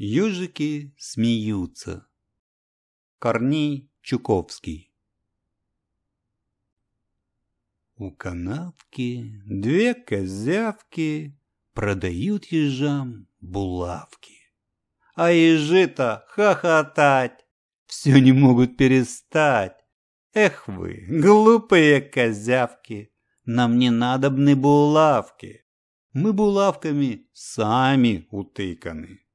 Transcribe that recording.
Ежики смеются. Корней Чуковский У канавки две козявки Продают ежам булавки. А ежи-то хохотать Все не могут перестать. Эх вы, глупые козявки, Нам не надобны булавки. Мы булавками сами утыканы.